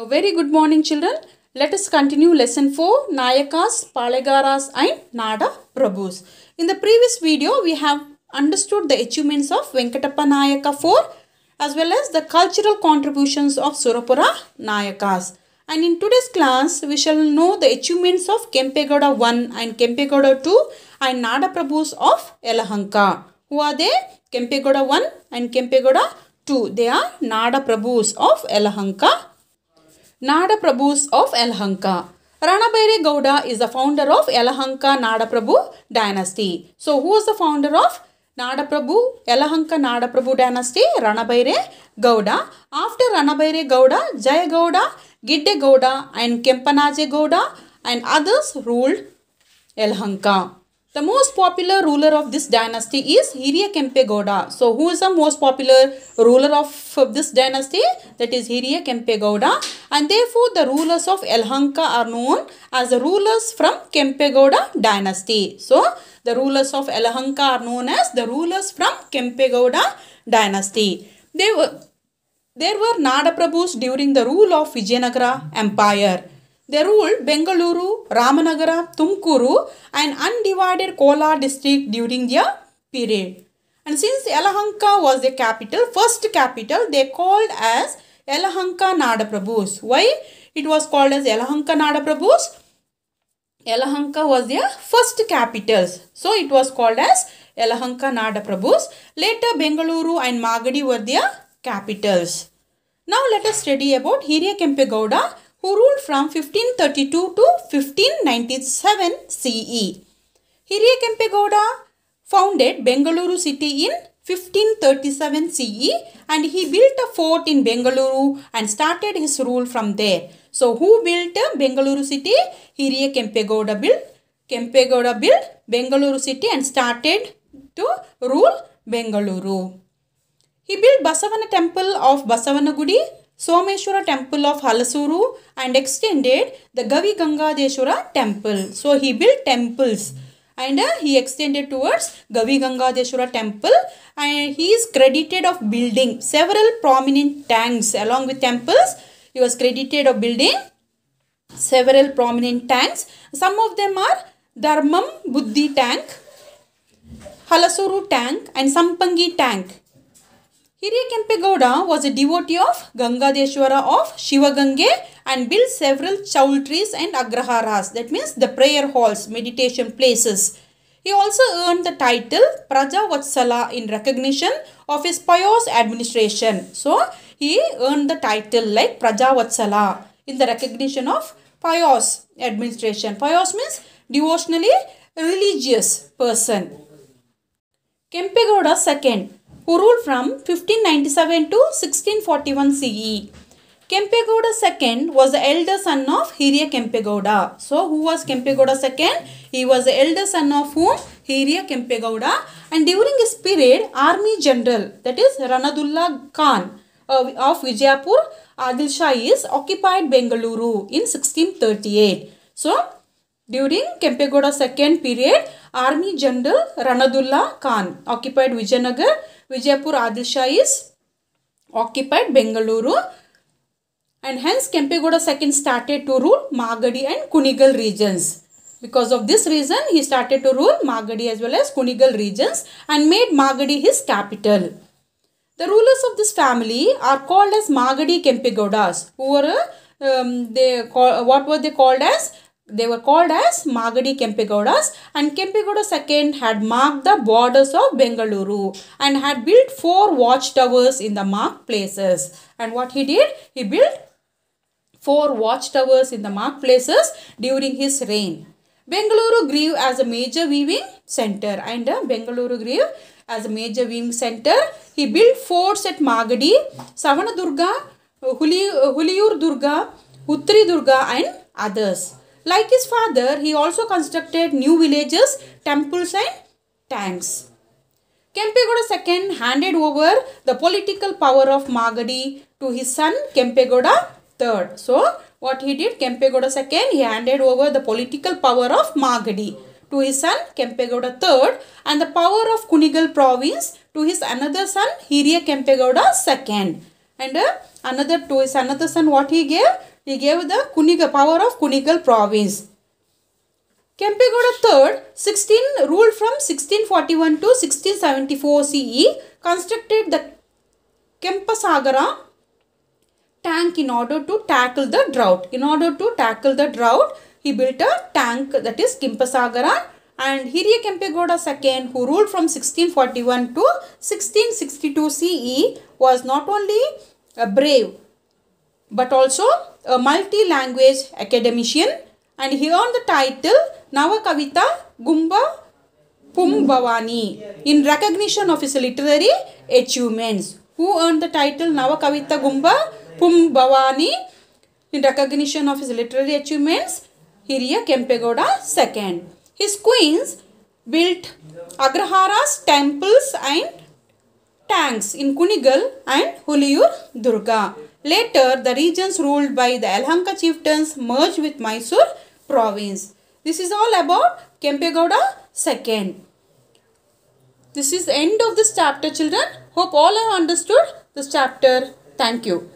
A very good morning children. Let us continue lesson 4 Nayakas, Palegaras and Nada Prabhus. In the previous video we have understood the achievements of Venkatappa Nayaka 4 as well as the cultural contributions of Surapura Nayakas. And in today's class we shall know the achievements of Kempegoda 1 and Kempegoda 2 and Nada Prabhus of Elahanka. Who are they? Kempegoda 1 and Kempegoda 2. They are Nada Prabhus of Elahanka Nada Prabhus of Elhanka. Ranabere Gowda is the founder of Elahanka Nada Prabhu dynasty. So who was the founder of Nada Prabhu, Elahanka Nada Prabhu dynasty? Ranabere Gowda. After Ranabere Gowda, Jaya Gowda, Gidde Gowda and Kempanaje Gowda and others ruled Elhanka. The most popular ruler of this dynasty is Hirya Gowda. So who is the most popular ruler of this dynasty? That is Hirya Gowda. And therefore the rulers of Elhanka are known as the rulers from Gowda dynasty. So the rulers of Elhanka are known as the rulers from Gowda dynasty. They were, there were Nadaprabhus during the rule of Vijayanagara empire. They ruled Bengaluru, Ramanagara, Tumkuru and undivided Kola district during their period. And since Elahanka was the capital, first capital, they called as Elahanka Nadaprabhus. Why it was called as Elahanka Nadaprabhus? Elahanka was their first capital, So it was called as Elahanka Nadaprabhus. Later Bengaluru and Magadi were their capitals. Now let us study about Hiryakempegowda who ruled from 1532 to 1597 CE. Hiriyakempe Gowda founded Bengaluru city in 1537 CE and he built a fort in Bengaluru and started his rule from there. So who built Bengaluru city? Hiriya Kempegowda built. Kempegowda built Bengaluru city and started to rule Bengaluru. He built Basavana temple of Basavanagudi Someshwara temple of Halasuru and extended the Gavi Gangadeshwara temple. So he built temples and uh, he extended towards Gavi Gangadeshwara temple and he is credited of building several prominent tanks along with temples. He was credited of building several prominent tanks. Some of them are Dharmam Buddhi tank, Halasuru tank and Sampangi tank. Hirikempegowda was a devotee of Gangadeshwara of Shivagange and built several chowltries and agraharas, that means the prayer halls, meditation places. He also earned the title Praja Vatsala in recognition of his pious administration. So, he earned the title like Praja Vatsala in the recognition of pious administration. Pious means devotionally religious person. Kempegowda second who ruled from 1597 to 1641 CE. Kempegowda II was the elder son of Hiria Kempegowda. So, who was Kempegowda II? He was the elder son of whom? Hiria Kempegowda. And during his period, army general, that is Ranadullah Khan uh, of Vijayapur, Adil Shah is occupied Bengaluru in 1638. So, during Kempegowda II period, Army General Ranadullah Khan occupied Vijayanagar Vijayapur Adilshahis occupied Bengaluru and hence Kempegowda II started to rule Magadi and Kunigal regions. Because of this reason, he started to rule Magadi as well as Kunigal regions and made Magadi his capital. The rulers of this family are called as Magadi Kempegowdas, who were um, they call, what were they called as they were called as Magadi Kempegowdas and Kempegowda II had marked the borders of Bengaluru and had built four watchtowers in the marked places. And what he did? He built four watchtowers in the marked places during his reign. Bengaluru grew as a major weaving center and uh, Bengaluru grew as a major weaving center. He built forts at Magadi, Savanadurga, Huli, uh, Huliur Durga, Uttri Durga and others. Like his father, he also constructed new villages, temples and tanks. Kempegoda II handed over the political power of Magadi to his son Kempegoda III. So, what he did, Kempegoda II, he handed over the political power of Magadi to his son Kempegoda III and the power of Kunigal province to his another son Hirya Kempegoda II. And uh, another to his another son what he gave? He gave the Kuniga power of Kunigal province. Kempegowda III, 16 ruled from 1641 to 1674 CE, constructed the Kempasagara tank in order to tackle the drought. In order to tackle the drought, he built a tank that is Kempasagara and Hirya Kempegowda II who ruled from 1641 to 1662 CE was not only brave but also a multi-language academician and here on the title Navakavita Gumba Pumbhavani in recognition of his literary achievements. Who earned the title Navakavita Gumba Pumbhavani in recognition of his literary achievements? Hiriya Kempegoda II. His queens built Agraharas, temples and tanks in Kunigal and Huliyur Durga. Later, the regions ruled by the Alhanka chieftains merged with Mysore province. This is all about Kempegowda II. This is the end of this chapter children. Hope all have understood this chapter. Thank you.